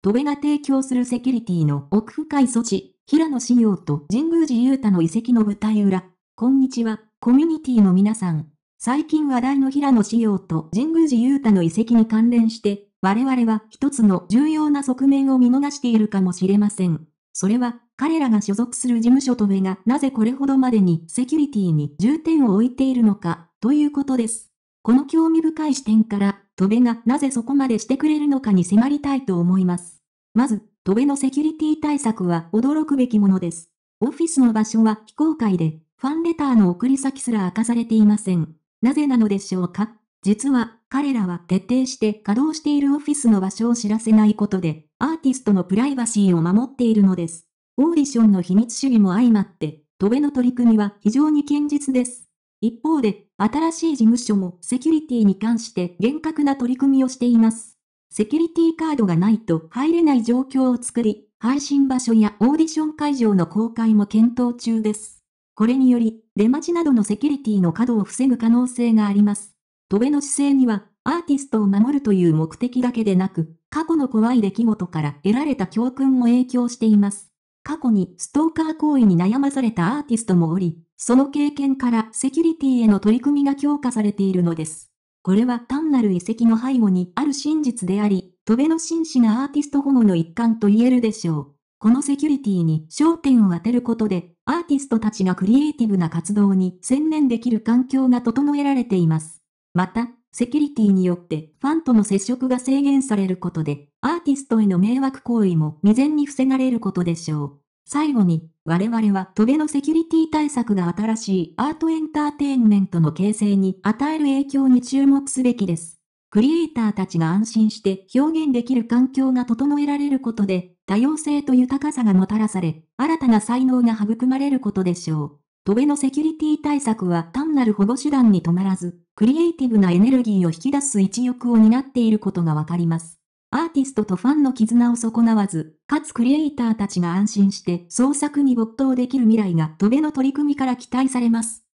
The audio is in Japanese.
戸部が提供するセキュリティの奥深い措置、平野仕様と神宮寺雄太の遺跡の舞台裏。こんにちは、コミュニティの皆さん。最近話題の平野仕様と神宮寺雄太の遺跡に関連して、我々は一つの重要な側面を見逃しているかもしれません。それは、彼らが所属する事務所戸部がなぜこれほどまでにセキュリティに重点を置いているのか、ということです。この興味深い視点から、戸部がなぜそこまでしてくれるのかに迫りたいと思います。まず、戸部のセキュリティ対策は驚くべきものです。オフィスの場所は非公開で、ファンレターの送り先すら明かされていません。なぜなのでしょうか実は、彼らは徹底して稼働しているオフィスの場所を知らせないことで、アーティストのプライバシーを守っているのです。オーディションの秘密主義も相まって、戸部の取り組みは非常に堅実です。一方で、新しい事務所もセキュリティに関して厳格な取り組みをしています。セキュリティカードがないと入れない状況を作り、配信場所やオーディション会場の公開も検討中です。これにより、出待ちなどのセキュリティの過度を防ぐ可能性があります。戸辺の姿勢には、アーティストを守るという目的だけでなく、過去の怖い出来事から得られた教訓も影響しています。過去にストーカー行為に悩まされたアーティストもおり、その経験からセキュリティへの取り組みが強化されているのです。これは単なる遺跡の背後にある真実であり、戸辺の真摯なアーティスト保護の一環と言えるでしょう。このセキュリティに焦点を当てることで、アーティストたちがクリエイティブな活動に専念できる環境が整えられています。また、セキュリティによってファンとの接触が制限されることで、アーティストへの迷惑行為も未然に防がれることでしょう。最後に、我々はトゲのセキュリティ対策が新しいアートエンターテインメントの形成に与える影響に注目すべきです。クリエイターたちが安心して表現できる環境が整えられることで、多様性と豊かさがもたらされ、新たな才能が育まれることでしょう。戸辺のセキュリティ対策は単なる保護手段に止まらず、クリエイティブなエネルギーを引き出す一翼を担っていることがわかります。アーティストとファンの絆を損なわず、かつクリエイターたちが安心して創作に没頭できる未来が戸辺の取り組みから期待されます。